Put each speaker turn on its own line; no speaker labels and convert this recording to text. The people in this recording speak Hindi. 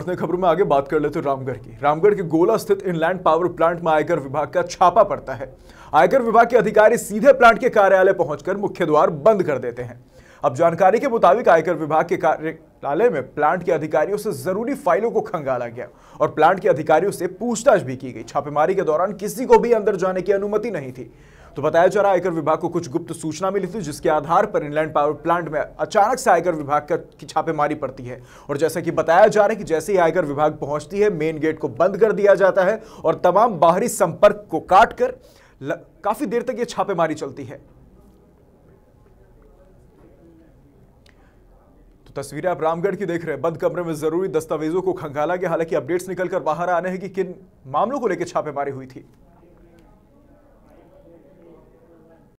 खबरों में आगे बात कर लेते हैं रामगढ़ की रामगढ़ के गोला स्थित इनलैंड पावर प्लांट में आयकर विभाग का छापा पड़ता है आयकर विभाग के अधिकारी सीधे प्लांट के कार्यालय पहुंचकर मुख्य द्वार बंद कर देते हैं अब जानकारी के मुताबिक आयकर विभाग के कार्यालय में प्लांट के अधिकारियों से जरूरी फाइलों को खंगाला गया और प्लांट के अधिकारियों से पूछताछ भी की गई छापेमारी के दौरान किसी को भी अंदर जाने की अनुमति नहीं थी तो बताया जा रहा है आयकर विभाग को कुछ गुप्त सूचना मिली थी जिसके आधार पर इनलैंड पावर प्लांट में अचानक से आयकर विभाग की छापेमारी पड़ती है और जैसा कि बताया जा रहा है कि जैसे ही आयकर विभाग पहुंचती है मेन गेट को बंद कर दिया जाता है और तमाम बाहरी संपर्क को काट कर ल, काफी देर तक ये छापेमारी चलती है तो तस्वीरें आप रामगढ़ की देख रहे हैं बंद कमरे में जरूरी दस्तावेजों को खंगाला गया हालांकि अपडेट्स निकलकर बाहर आने हैं कि किन मामलों को लेकर छापेमारी हुई थी